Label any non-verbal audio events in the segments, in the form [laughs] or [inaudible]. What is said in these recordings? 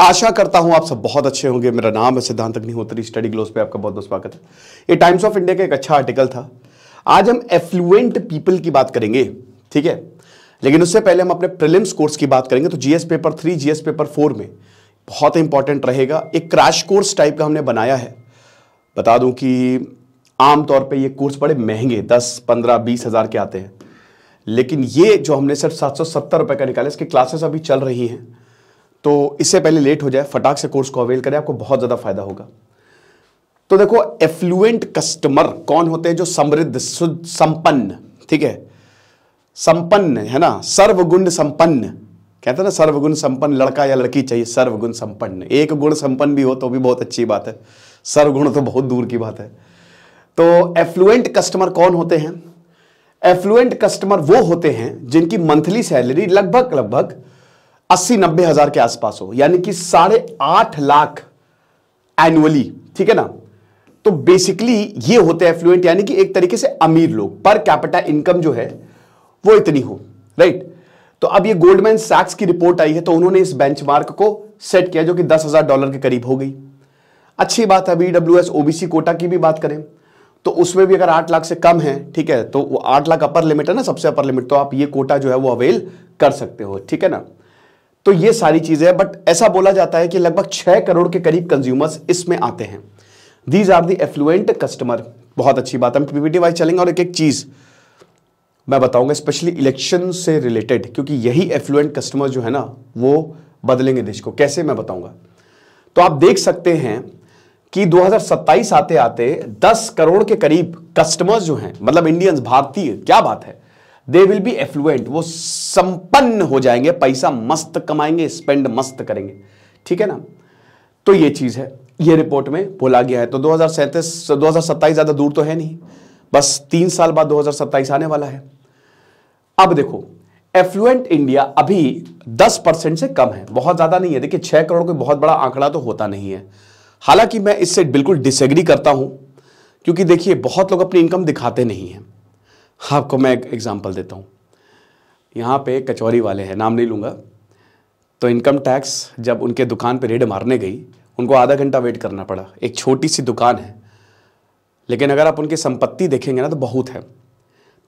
आशा करता हूं आप सब बहुत अच्छे होंगे मेरा नाम है सिद्धांत अग्निहोत्री स्टडी ग्लोस पे आपका बहुत बहुत स्वागत है ये टाइम्स ऑफ इंडिया का एक अच्छा आर्टिकल था आज हम एफ्लुएंट पीपल की बात करेंगे ठीक है लेकिन उससे पहले हम अपने प्रिलिम्स कोर्स की बात करेंगे तो GS paper three GS paper four में बहुत इंपॉर्टेंट रहेगा एक क्रैश कोर्स टाइप का हमने बनाया है बता दूं कि आमतौर पर ये कोर्स बड़े महंगे दस पंद्रह बीस हज़ार के आते हैं लेकिन ये जो हमने सिर्फ सात सौ सत्तर रुपए का निकाला इसकी क्लासेस अभी चल रही हैं तो इससे पहले लेट हो जाए फटाक से कोर्स को अवेल करें आपको बहुत ज़्यादा फायदा होगा तो देखो एफ्लुएंट कस्टमर कौन होते हैं जो समृद्ध संपन्न ठीक है संपन्न है ना सर्वगुण संपन्न कहते हैं ना सर्वगुण संपन्न लड़का या लड़की चाहिए सर्वगुण संपन्न एक गुण संपन्न भी हो तो भी बहुत अच्छी बात है सर्वगुण तो बहुत दूर की बात है तो एफ्लुएंट कस्टमर कौन होते हैं एफ्लुएंट कस्टमर वो होते हैं जिनकी मंथली सैलरी लगभग लगभग अस्सी नब्बे हजार के आसपास हो यानी कि साढ़े आठ लाख एनुअली ठीक है ना तो बेसिकली ये होते हैं एफ्लुएंट यानी कि एक तरीके से अमीर लोग पर कैपिटा इनकम जो है वो इतनी हो राइट तो अब ये गोल्डमैन सैक्स की रिपोर्ट आई है तो उन्होंने इस बेंचमार्क को सेट किया जो कि दस हजार डॉलर के करीब हो गई अच्छी बात है बीडब्ल्यू एस ओबीसी कोटा की भी बात करें तो उसमें भी अगर आठ लाख से कम है ठीक है तो वो आठ लाख अपर लिमिट है ना सबसे अपर लिमिट तो आप ये कोटा जो है वो अवेल कर सकते हो ठीक है ना तो ये सारी चीज़ें हैं बट ऐसा बोला जाता है कि लगभग छह करोड़ के करीब कंज्यूमर्स इसमें आते हैं these are the affluent customer बहुत अच्छी बात है पीपीटी वाइज चलेंगे और एक एक चीज़ मैं बताऊंगा स्पेशली इलेक्शन से रिलेटेड क्योंकि यही एफ्लुएंट कस्टमर जो है ना वो बदलेंगे देश को कैसे मैं बताऊंगा तो आप देख सकते हैं कि 2027 आते आते 10 करोड़ के करीब कस्टमर्स जो हैं मतलब इंडियंस भारतीय क्या बात है दे विल बी एफ्लुएंट वो संपन्न हो जाएंगे पैसा मस्त कमाएंगे स्पेंड मस्त करेंगे ठीक है ना तो ये चीज़ है ये रिपोर्ट में बोला गया है तो दो हज़ार ज़्यादा दूर तो है नहीं बस तीन साल बाद दो आने वाला है अब देखो एफ्लुएंट इंडिया अभी 10 परसेंट से कम है बहुत ज़्यादा नहीं है देखिए छह करोड़ कोई बहुत बड़ा आंकड़ा तो होता नहीं है हालांकि मैं इससे बिल्कुल डिसएग्री करता हूं क्योंकि देखिए बहुत लोग अपनी इनकम दिखाते नहीं है हाँ, आपको मैं एक एग्ज़ाम्पल देता हूँ यहाँ पे कचौरी वाले हैं नाम नहीं लूँगा तो इनकम टैक्स जब उनके दुकान पे रेड मारने गई उनको आधा घंटा वेट करना पड़ा एक छोटी सी दुकान है लेकिन अगर आप उनकी संपत्ति देखेंगे ना तो बहुत है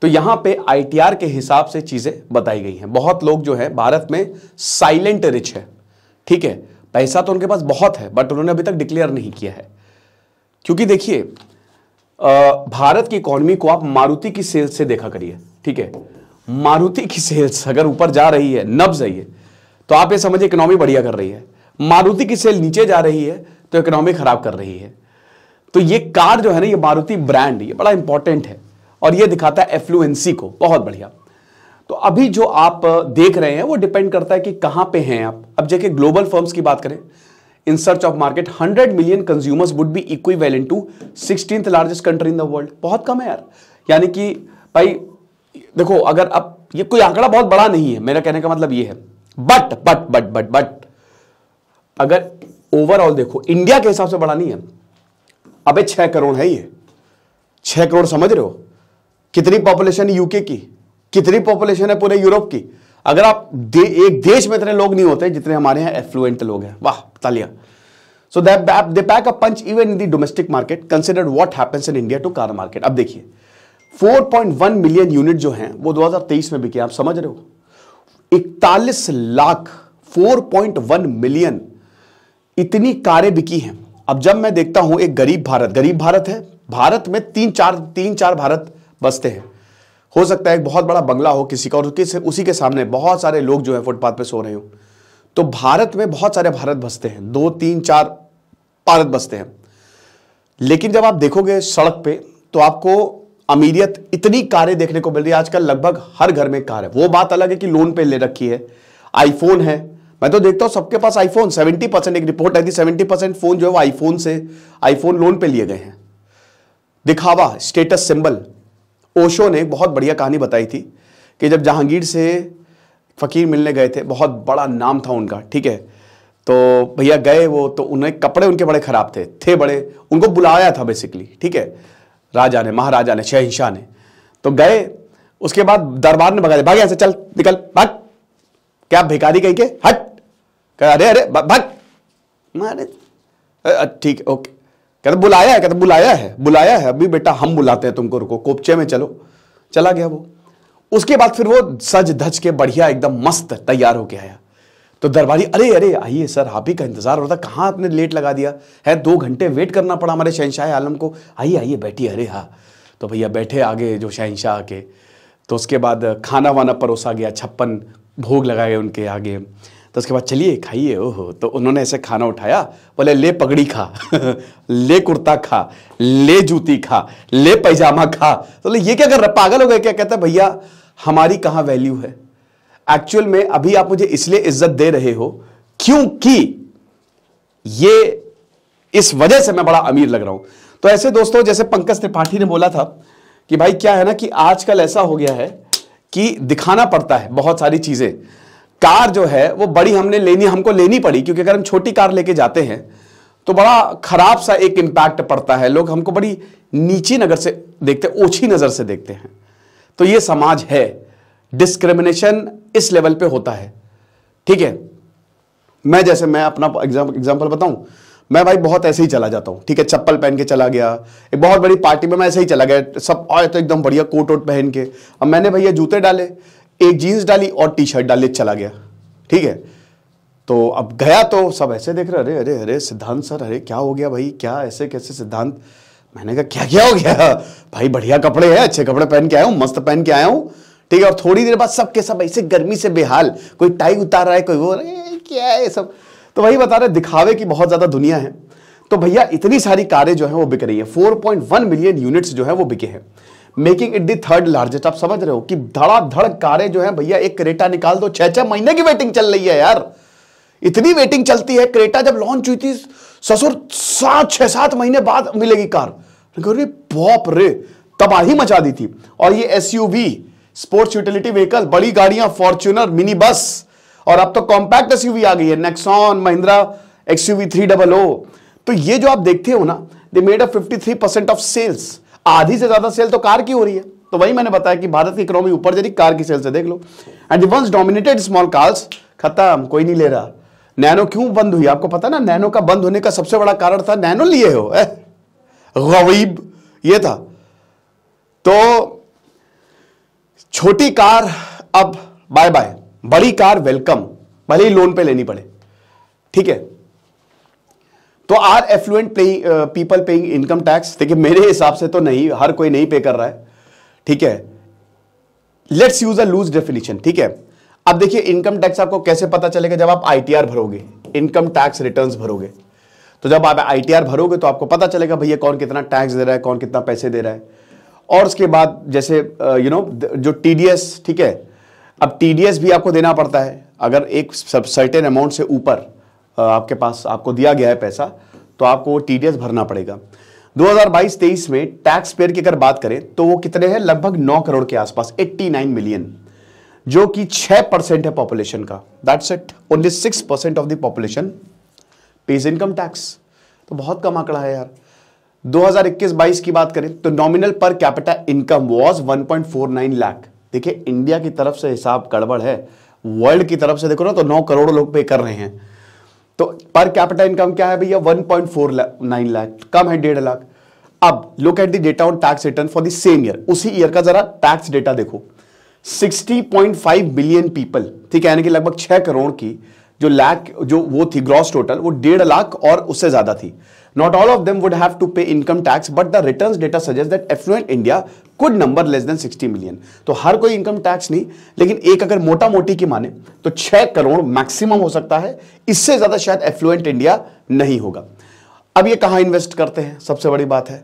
तो यहाँ पे आई के हिसाब से चीज़ें बताई गई हैं बहुत लोग जो है भारत में साइलेंट रिच है ठीक है पैसा तो उनके पास बहुत है बट उन्होंने अभी तक डिक्लेयर नहीं किया है क्योंकि देखिए भारत की इकोनॉमी को आप मारुति की सेल्स से देखा करिए ठीक है मारुति की सेल्स अगर ऊपर जा रही है नब जाइए तो आप ये समझिए इकोनॉमी बढ़िया कर रही है मारुति की सेल नीचे जा रही है तो इकोनॉमी खराब कर रही है तो ये कार जो है ना ये मारुति ब्रांड ये बड़ा इंपॉर्टेंट है और ये दिखाता है एफ्लुएंसी को बहुत बढ़िया तो अभी जो आप देख रहे हैं वो डिपेंड करता है कि कहां पे हैं आप अब जैसे ग्लोबल फर्म्स की बात करें in search of market 100 million consumers would be equivalent to sixteen largest country in the world बहुत कम है यार यानी कि भाई देखो अगर अब ये कोई आंकड़ा बहुत बड़ा नहीं है मेरा कहने का मतलब ये है but but but but but अगर ओवरऑल देखो इंडिया के हिसाब से बड़ा नहीं है अबे छह करोड़ है ये छह करोड़ समझ रहे हो कितनी पॉपुलेशन यूके की कितनी पॉपुलेशन है पूरे यूरोप की अगर आप दे, एक देश में इतने लोग नहीं होते जितने हमारे यहां एफ्लुएंट लोग हैं वाह तालिया so that they pack a punch even in the domestic market consider what happens in India to car market अब देखिए 4.1 मिलियन यूनिट जो हैं वो 2023 में बिके आप समझ रहे हो 41 लाख 4.1 मिलियन इतनी कारें बिकी हैं अब जब मैं देखता हूं एक गरीब भारत गरीब भारत है भारत में तीन चार तीन चार भारत बसते हैं हो सकता है एक बहुत बड़ा बंगला हो किसी का और उसी के सामने बहुत सारे लोग जो है फुटपाथ पे सो रहे हो तो भारत में बहुत सारे भारत बसते हैं दो तीन चार भारत बसते हैं लेकिन जब आप देखोगे सड़क पे तो आपको अमीरियत इतनी कारें देखने को मिल रही है आजकल लगभग हर घर में कार है वो बात अलग है कि लोन पे ले रखी है आईफोन है मैं तो देखता हूँ सबके पास आईफोन 70 परसेंट एक रिपोर्ट आई थी 70 परसेंट फोन जो है वो आईफोन से आईफोन लोन पे लिए गए हैं दिखावा स्टेटस सिंबल ओशो ने बहुत बढ़िया कहानी बताई थी कि जब जहांगीर से फ़कीर मिलने गए थे बहुत बड़ा नाम था उनका ठीक है तो भैया गए वो तो उन्हें कपड़े उनके बड़े ख़राब थे थे बड़े उनको बुलाया था बेसिकली ठीक है राजा ने महाराजा ने शहनशाह ने तो गए उसके बाद दरबार ने भगा दिया भाग यहाँ चल निकल भाग क्या भिकारी कहीं के हट कह अरे अरे भाग मारे ठीक ओके कहते बुलाया है कहते बुलाया है बुलाया है अभी बेटा हम बुलाते हैं तुमको रुको कोपचे में चलो चला गया वो उसके बाद फिर वो सज धज के बढ़िया एकदम मस्त तैयार होके आया तो दरबारी अरे अरे आइए सर आप ही का इंतजार हो रहा था कहाँ आपने लेट लगा दिया है दो घंटे वेट करना पड़ा हमारे शहनशाह आलम को आइए आइए बैठिए अरे हाँ तो भैया बैठे आगे जो शहनशाह के तो उसके बाद खाना वाना परोसा गया छप्पन भोग लगाए उनके आगे तो उसके बाद चलिए खाइए ओहो तो उन्होंने ऐसे खाना उठाया बोले ले पगड़ी खा [laughs] ले कुर्ता खा ले जूती खा ले पैजामा खा तो बोले ये क्या कर रहा पागल हो गए क्या कहता है भैया हमारी कहाँ वैल्यू है एक्चुअल में अभी आप मुझे इसलिए इज्जत दे रहे हो क्योंकि ये इस वजह से मैं बड़ा अमीर लग रहा हूं तो ऐसे दोस्तों जैसे पंकज त्रिपाठी ने बोला था कि भाई क्या है ना कि आजकल ऐसा हो गया है कि दिखाना पड़ता है बहुत सारी चीजें कार जो है वो बड़ी हमने लेनी हमको लेनी पड़ी क्योंकि अगर हम छोटी कार लेके जाते हैं तो बड़ा खराब सा एक इम्पैक्ट पड़ता है लोग हमको बड़ी नीची नजर से देखते हैं ओछी नज़र से देखते हैं तो ये समाज है डिस्क्रिमिनेशन इस लेवल पे होता है ठीक है मैं जैसे मैं अपना एग्जाम्पल बताऊं मैं भाई बहुत ऐसे ही चला जाता हूँ ठीक है चप्पल पहन के चला गया एक बहुत बड़ी पार्टी में मैं ऐसे ही चला गया सब आए तो एकदम बढ़िया कोट वोट पहन के अब मैंने भैया जूते डाले एक जीन्स डाली और टी शर्ट डाली चला गया ठीक है तो अब गया तो सब ऐसे देख रहे अरे अरे अरे सिद्धांत सर अरे क्या हो गया भाई क्या ऐसे कैसे सिद्धांत मैंने कहा क्या क्या हो गया भाई बढ़िया कपड़े हैं अच्छे कपड़े पहन के आया हूँ मस्त पहन के आया हूँ ठीक है और थोड़ी देर बाद सब के सब ऐसे गर्मी से बेहाल कोई टाई उतार रहा है कोई वो अरे क्या है सब तो वही बता रहे दिखावे की बहुत ज़्यादा दुनिया है तो भैया इतनी सारी कारें जो है वो बिक रही है फोर मिलियन यूनिट्स जो है वो बिके हैं making it the third largest आप समझ रहे हो कि धड़ाधड़ कारें जो है भैया एक क्रेटा निकाल दो छह छह महीने की वेटिंग चल रही है यार इतनी वेटिंग चलती है क्रेटा जब लॉन्च हुई थी ससुर सात छह सात महीने बाद मिलेगी कार बॉप रे तबाही मचा दी थी और ये एसयूवी स्पोर्ट्स यूटिलिटी व्हीकल बड़ी गाड़ियां फॉर्च्यूनर मिनी बस और अब तो कॉम्पैक्ट एसयूवी आ गई है Nexon Mahindra XUV three double O तो ये जो आप देखते हो ना they made a 53 percent of sales आधी से ज्यादा सेल तो कार की हो रही है तो वही मैंने बताया कि भारत की इकोनॉमी ऊपर जा रही कार की सेल से देख लो and once dominated small cars खत्म कोई नहीं ले रहा नैनो क्यों बंद हुई आपको पता ना नैनो का बंद होने का सबसे बड़ा कारण था नैनो लिए हो गरीब ये था तो छोटी कार अब बाय बाय बड़ी कार वेलकम भले ही लोन पे लेनी पड़े ठीक है तो आर एफ्लुएंट पे पीपल पेइंग इनकम टैक्स देखिए मेरे हिसाब से तो नहीं हर कोई नहीं पे कर रहा है ठीक है let's use a loose definition ठीक है अब देखिए इनकम टैक्स आपको कैसे पता चलेगा जब आप आईटीआर भरोगे इनकम टैक्स रिटर्न भरोगे तो जब आप आईटीआर भरोगे तो आपको पता चलेगा भैया कौन कितना टैक्स दे रहा है कौन कितना पैसे दे रहा है और उसके बाद जैसे यू uh, नो जो टीडीएस ठीक है अब टीडीएस भी आपको देना पड़ता है अगर एक सर्टेन अमाउंट से ऊपर आपके पास आपको दिया गया है पैसा तो आपको वो टी भरना पड़ेगा 2022-23 में टैक्स पेयर की अगर बात करें तो वो कितने हैं लगभग 9 करोड़ के आसपास 89 मिलियन जो कि 6 परसेंट है पॉपुलेशन का that's it only 6 percent of the population pays income tax तो बहुत कम आंकड़ा है यार 2021-22 की बात करें तो nominal per capita income was 1.49 lakh देखिए इंडिया की तरफ से हिसाब गड़बड़ है वर्ल्ड की तरफ से देखो ना तो 9 करोड़ लोग पे कर रहे हैं तो पर कैपिटल इनकम क्या है भैया 1.49 लाख कम है डेढ़ लाख अब look at the data on tax return for the same year उसी ईयर का जरा टैक्स डेटा देखो 60.5 बिलियन पीपल ठीक है यानी कि लगभग छह करोड़ की जो लैक जो वो थी ग्रॉस टोटल वो डेढ़ लाख और उससे ज्यादा थी not all of them would have to pay income tax but the return data suggest that affluent India could number less than 60 million तो हर कोई इनकम टैक्स नहीं लेकिन एक अगर मोटा मोटी की माने तो 6 करोड़ मैक्सिमम हो सकता है इससे ज़्यादा शायद एफ्लुएंट इंडिया नहीं होगा अब ये कहां इन्वेस्ट करते हैं सबसे बड़ी बात है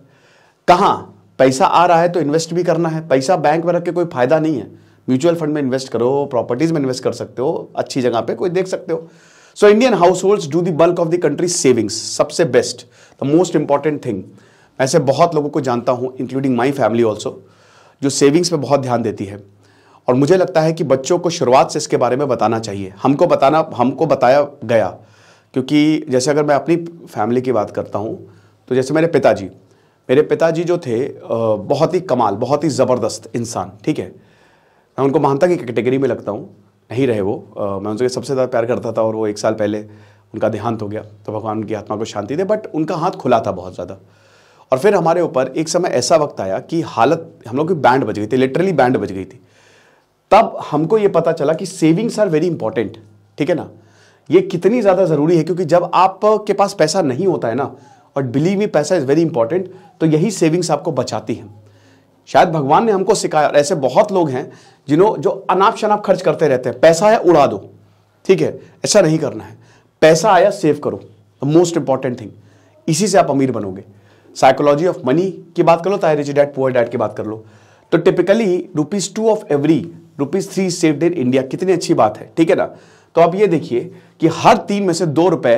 कहां पैसा आ रहा है तो इन्वेस्ट भी करना है पैसा बैंक में रख के कोई फायदा नहीं है म्यूचुअल फंड में इन्वेस्ट करो प्रॉपर्टीज में इन्वेस्ट कर सकते हो अच्छी जगह पे कोई देख सकते हो so Indian household do दल्क bulk of the country savings सबसे best the most important thing ऐसे बहुत लोगों को जानता हूँ इंक्लूडिंग माई फैमिली ऑल्सो जो सेविंग्स पर बहुत ध्यान देती है और मुझे लगता है कि बच्चों को शुरुआत से इसके बारे में बताना चाहिए हमको बताना हमको बताया गया क्योंकि जैसे अगर मैं अपनी फैमिली की बात करता हूँ तो जैसे मेरे पिताजी मेरे पिताजी जो थे बहुत ही कमाल बहुत ही ज़बरदस्त इंसान ठीक है मैं उनको महानता की कैटेगरी में लगता हूँ नहीं रहे वो मैं उनसे सबसे ज़्यादा प्यार करता था और वो एक साल पहले उनका देहांत हो गया तो भगवान उनकी आत्मा को शांति दे बट उनका हाथ खुला था बहुत ज़्यादा और फिर हमारे ऊपर एक समय ऐसा वक्त आया कि हालत हम लोग की बैंड बज गई थी लिटरली बैंड बज गई थी तब हमको ये पता चला कि सेविंग्स आर वेरी इंपॉर्टेंट ठीक है ना ये कितनी ज़्यादा ज़रूरी है क्योंकि जब आपके पास पैसा नहीं होता है ना और बिलीव मी पैसा इज़ वेरी इंपॉर्टेंट तो यही सेविंग्स आपको बचाती हैं शायद भगवान ने हमको सिखाया और ऐसे बहुत लोग हैं जिन्हों जो अनाप शनाप खर्च करते रहते हैं पैसा है उड़ा दो ठीक है ऐसा नहीं करना है पैसा आया सेव करो मोस्ट इंपॉर्टेंट थिंग इसी से आप अमीर बनोगे साइकोलॉजी ऑफ मनी की बात कर लो चाहे रिच डैड पुअर डैड की बात कर लो तो typically rupees two of every rupees three saved in India कितनी अच्छी बात है ठीक है ना तो आप ये देखिए कि हर तीन में से दो रुपए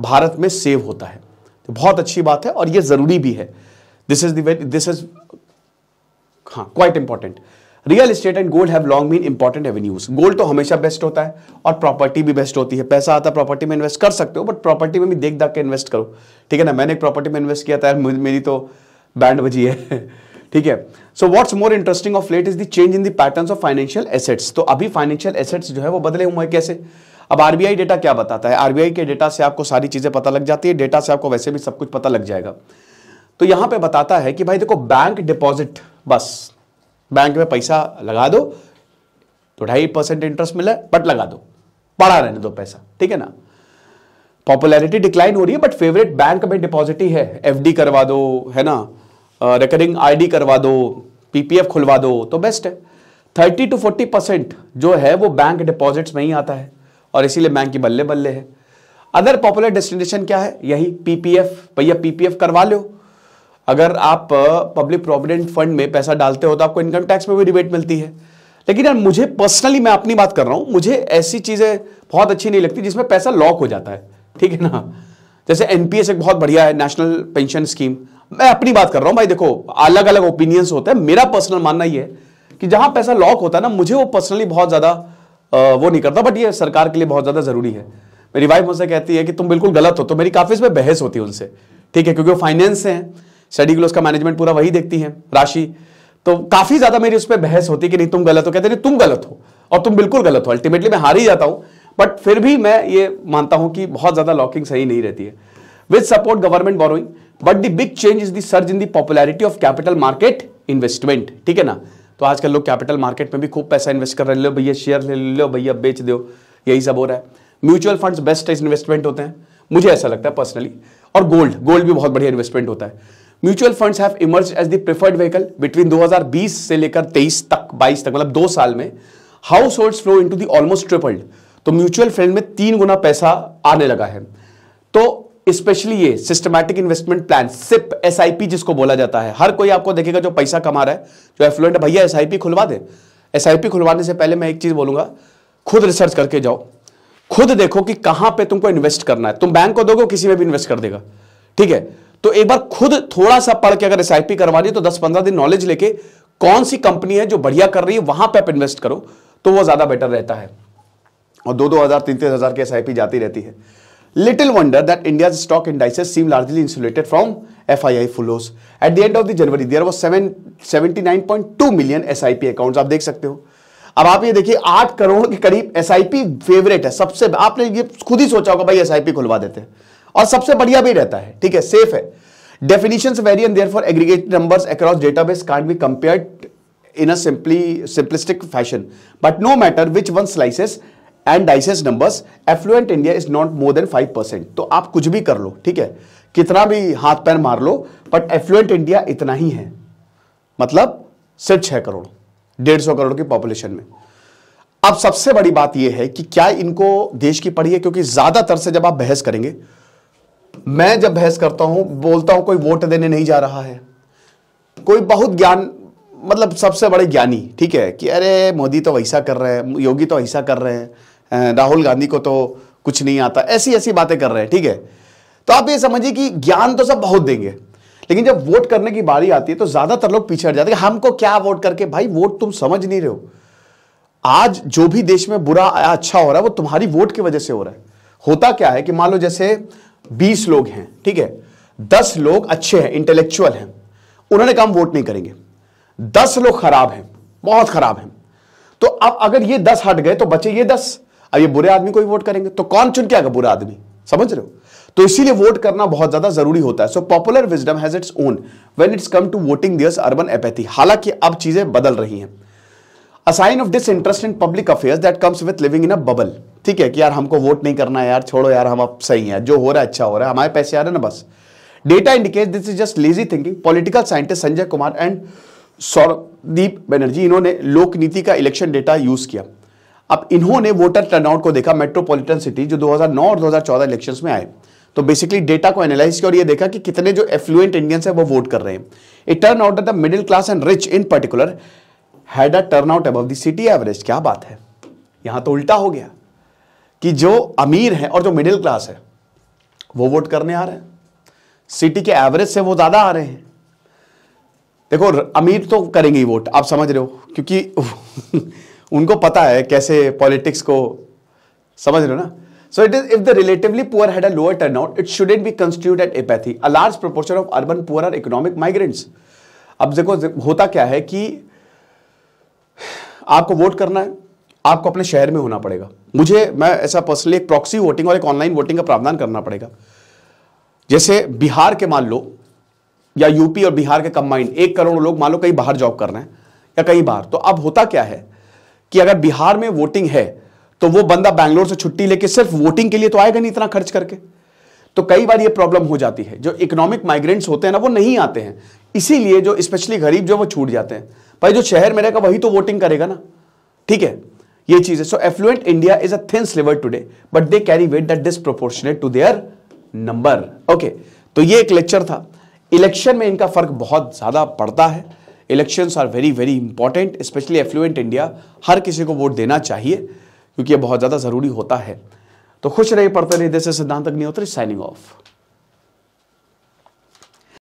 भारत में सेव होता है तो बहुत अच्छी बात है और ये ज़रूरी भी है दिस इज दिस इज हाँ quite important real estate and gold have long been important avenues gold तो हमेशा बेस्ट होता है और प्रॉपर्टी भी बेस्ट होती है पैसा आता है प्रॉपर्टी में इन्वेस्ट कर सकते हो बट प्रॉपर्टी में भी देख दाख के इन्वेस्ट करो ठीक है ना मैंने एक प्रॉपर्टी में इन्वेस्ट किया था यार मेरी तो बैंड बजी है [laughs] ठीक है so what's more interesting of late is the change in the patterns of financial assets तो अभी फाइनेंशियल एसेट्स जो है वो बदले हुए हैं कैसे अब आरबीआई डेटा क्या बताता है आरबीआई के डेटा से आपको सारी चीजें पता लग जाती है डेटा से आपको वैसे भी सब कुछ पता लग जाएगा तो यहां पे बताता है कि भाई देखो बैंक डिपॉजिट बस बैंक में पैसा लगा दो तो ढाई परसेंट इंटरेस्ट मिला बट लगा दो पड़ा रहने दो पैसा ठीक है ना पॉपुलैरिटी डिक्लाइन हो रही है बट फेवरेट बैंक में डिपॉजिट ही है एफडी करवा दो है ना रिकरिंग आईडी करवा दो पीपीएफ खुलवा दो तो बेस्ट है थर्टी टू फोर्टी परसेंट जो है वो बैंक डिपॉजिट्स में ही आता है और इसीलिए बैंक की बल्ले बल्ले है अदर पॉपुलर डेस्टिनेशन क्या है यही पीपीएफ भैया पीपीएफ करवा लो अगर आप पब्लिक प्रोविडेंट फंड में पैसा डालते हो तो आपको इनकम टैक्स में भी रिबेट मिलती है लेकिन यार मुझे पर्सनली मैं अपनी बात कर रहा हूं मुझे ऐसी चीज़ें बहुत अच्छी नहीं लगती जिसमें पैसा लॉक हो जाता है ठीक है ना जैसे एनपीएस एक बहुत बढ़िया है नेशनल पेंशन स्कीम मैं अपनी बात कर रहा हूं भाई देखो अलग अलग ओपिनियंस होते हैं मेरा पर्सनल मानना ये है कि जहां पैसा लॉक होता है ना मुझे वो पर्सनली बहुत ज़्यादा वो नहीं करता बट ये सरकार के लिए बहुत ज़्यादा ज़रूरी है मेरी वाइफ मुझसे कहती है कि तुम बिल्कुल गलत हो तो मेरी काफ़ी इसमें बहस होती है उनसे ठीक है क्योंकि वो फाइनेंस से हैं स्टडी ग्लोस का मैनेजमेंट पूरा वही देखती है राशि तो काफी ज्यादा मेरी उस पर बहस होती कि नहीं तुम गलत हो कहते नहीं तुम गलत हो और तुम बिल्कुल गलत हो अल्टीमेटली मैं हार ही जाता हूं बट फिर भी मैं ये मानता हूं कि बहुत ज्यादा लॉकिंग सही नहीं रहती है with support government borrowing but the big change is the surge in the popularity of capital market investment ठीक है ना तो आजकल लोग कैपिटल मार्केट में भी खूब पैसा इन्वेस्ट कर रहे लो भैया शेयर ले लो भैया बेच दो यही सब हो रहा है म्यूचुअल फंड्स बेस्ट इन्वेस्टमेंट होते हैं मुझे ऐसा लगता है पर्सनली और गोल्ड गोल्ड भी बहुत बढ़िया इन्वेस्टमेंट होता है mutual funds have emerge as the preferred vehicle between 2020 से लेकर 23 तक 22 तक मतलब दो साल में household flow into the almost tripled तो म्यूचुअल फंड में तीन गुना पैसा आने लगा है तो स्पेशली ये systematic investment plan SIPs जिसको बोला जाता है हर कोई आपको देखेगा जो पैसा कमा रहा है जो एफ्लुएंट भैया एस खुलवा दे एस खुलवाने से पहले मैं एक चीज़ बोलूंगा खुद रिसर्च करके जाओ खुद देखो कि कहां पे तुमको इन्वेस्ट करना है तुम बैंक को दोगे किसी में भी इन्वेस्ट कर देगा ठीक है तो एक बार खुद थोड़ा सा पढ़ के अगर एस आई करवा दी तो दस पंद्रह दिन नॉलेज लेके कौन सी कंपनी है जो बढ़िया कर रही है वहां पर आप इन्वेस्ट करो तो वो ज्यादा बेटर रहता है और दो दो हजार तीन तीन हजार की एस आई जाती रहती है little wonder that India stock indices seem largely insulated from F I I flows at the end of the January there वो seven seventy nine point two million S I P account आप देख सकते हो अब आप ये देखिए आठ करोड़ के करीब एस आई पी फेवरेट है सबसे आपने ये खुद ही सोचा होगा भाई एस आई पी खुलवा देते हैं और सबसे बढ़िया भी रहता है ठीक है सेफ है definition variance there for aggregate number across database can't be compared in amply simplistic fashion but no matter which one slices and dices numbers affluent India is not more than five percent तो आप कुछ भी कर लो ठीक है कितना भी हाथ पैर मार लो बट एफ्लुएंट इंडिया इतना ही है मतलब सिर्फ छह करोड़ डेढ़ सौ करोड़ की पॉपुलेशन में अब सबसे बड़ी बात यह है कि क्या इनको देश की पढ़ी है क्योंकि ज्यादातर से जब आप बहस करेंगे मैं जब बहस करता हूं बोलता हूं कोई वोट देने नहीं जा रहा है कोई बहुत ज्ञान मतलब सबसे बड़े ज्ञानी ठीक है कि अरे मोदी तो वैसा कर रहे हैं योगी तो ऐसा कर रहे हैं राहुल गांधी को तो कुछ नहीं आता ऐसी ऐसी बातें कर रहे हैं ठीक है तो आप ये समझिए कि ज्ञान तो सब बहुत देंगे लेकिन जब वोट करने की बारी आती है तो ज्यादातर लोग पीछे हट जाते हैं हमको क्या वोट करके भाई वोट तुम समझ नहीं रहे हो आज जो भी देश में बुरा अच्छा हो रहा है वो तुम्हारी वोट की वजह से हो रहा है होता क्या है कि मान लो जैसे बीस लोग हैं ठीक है दस लोग अच्छे हैं इंटेलेक्चुअल हैं उन्होंने कहा वोट नहीं करेंगे दस लोग खराब हैं बहुत खराब हैं तो अब अगर ये दस हट गए तो बचे ये दस अब ये बुरे आदमी को भी वोट करेंगे तो कौन चुन के आएगा बुरा आदमी समझ रहे हो तो इसीलिए वोट करना बहुत ज्यादा जरूरी होता है so popular wisdom has its own when it's come to voting there's urban apathy हालांकि अब चीजें बदल रही हैं a sign of disinterest in public affairs that comes with living in a bubble ठीक है कि यार हमको वोट नहीं करना है यार छोड़ो यार हम अब सही हैं जो हो रहा है अच्छा हो रहा है हमारे पैसे आ रहे हैं ना बस data indicate this is just lazy thinking political scientist Sanjay Kumar and Sourdeep Banerjee इन्होंने लोक नीति का इलेक्शन डेटा यूज किया अब इन्होंने वोटर टर्नआउट को देखा मेट्रोपॉलिटन सिटी जो 2009 और 2014 इलेक्शंस में आए तो बेसिकली डेटा को एनालाइज किया और ये देखा कि कितने जो एफ्लुएंट इंडियंस है वो वोट कर रहे हैं it turnout the middle class and rich in particular had a turnout above the city average क्या बात है यहां तो उल्टा हो गया कि जो अमीर है और जो मिडिल क्लास है वो वोट करने आ रहे हैं सिटी के एवरेज से वो ज्यादा आ रहे हैं देखो अमीर तो करेंगे ही वोट आप समझ रहे हो क्योंकि [laughs] उनको पता है कैसे पॉलिटिक्स को समझ रहे हो ना it is if the relatively poor had a lower turnout it shouldn't be construed at apathy. A large proportion of urban poor are economic migrants अब देखो होता क्या है कि आपको वोट करना है आपको अपने शहर में होना पड़ेगा मुझे मैं ऐसा पर्सनली एक प्रॉक्सी वोटिंग और एक ऑनलाइन वोटिंग का प्रावधान करना पड़ेगा जैसे बिहार के मान लो या यूपी और बिहार के कंबाइंड एक करोड़ लोग मान लो कहीं बाहर जॉब कर रहे हैं या कहीं बाहर तो अब होता क्या है कि अगर बिहार में वोटिंग है तो वो बंदा बैंगलोर से छुट्टी लेके सिर्फ वोटिंग के लिए तो आएगा नहीं इतना खर्च करके तो कई बार ये प्रॉब्लम हो जाती है जो इकोनॉमिक माइग्रेंट्स होते हैं ना वो नहीं आते हैं इसीलिए जो स्पेशली गरीब जो वो छूट जाते हैं भाई जो शहर में रहेगा वही तो वोटिंग करेगा ना ठीक है ये चीज है सो affluent India is a thin sliver today but they carry weight that disproportionate to their number okay तो ये एक लेक्चर था इलेक्शन में इनका फर्क बहुत ज्यादा पड़ता है elections are very very important specially affluent India हर किसी को वोट देना चाहिए क्योंकि ये बहुत ज़्यादा ज़रूरी होता है तो खुश रहिए पढ़ते रहिए देश सिद्धांत अग्निहोत्री साइनिंग ऑफ